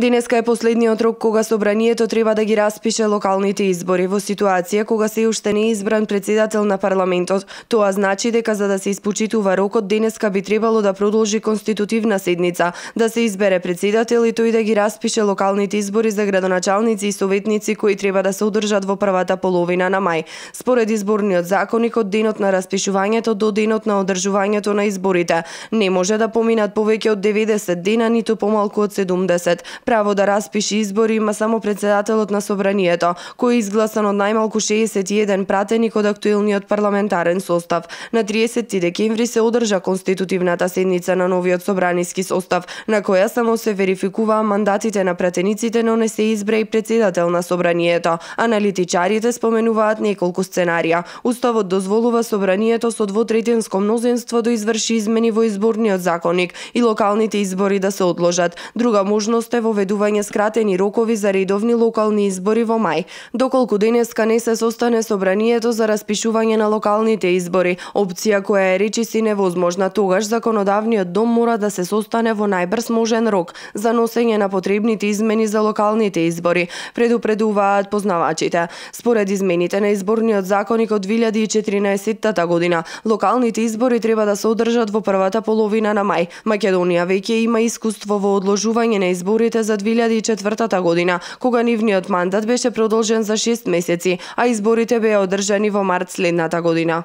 Денеска е последниот рок кога собранието треба да ги распише локалните избори во ситуација кога се уште не избран председател на парламентот. Тоа значи дека за да се испочитува рокот денеска би требало да продолжи конститутивна седница, да се избере председател и тој да ги распише локалните избори за градоначалници и советници кои треба да се одржат во првата половина на мај. Според изборниот законик од денот на распишувањето до денот на одржувањето на изборите не може да поминат повеќе од 90 дена ниту помалку од 70 Право да распише избори има само председателот на собранието, кој е изгласан од најмалку 61 пратеник од актуелниот парламентарен состав. На 30 декември се одржа конститутивната седница на новиот собраниски состав, на која само се верификуваа мандатите на пратениците, но не се избре и председател на собранието. Аналитичарите споменуваат неколку сценарија. Уставот дозволува собранието со двотретинско мнозинство да изврши измени во изборниот законник и локалните избори да се одложат. Друга можност е во воведување скратени рокови за редовни локални избори во мај, доколку денеска не се состане собранието за распишување на локалните избори, опција која е речиси невозможна тогаш законодавниот дом мора да се состане во најбрз можен рок за носење на потребните измени за локалните избори, предупредуваат познавачите. Според измените на изборниот законик од 2014 година, локалните избори треба да се одржат во првата половина на мај. Македонија веќе има искуство во одложување на изборите за 2004 година, кога нивниот мандат беше продолжен за 6 месеци, а изборите беа одржани во март следната година.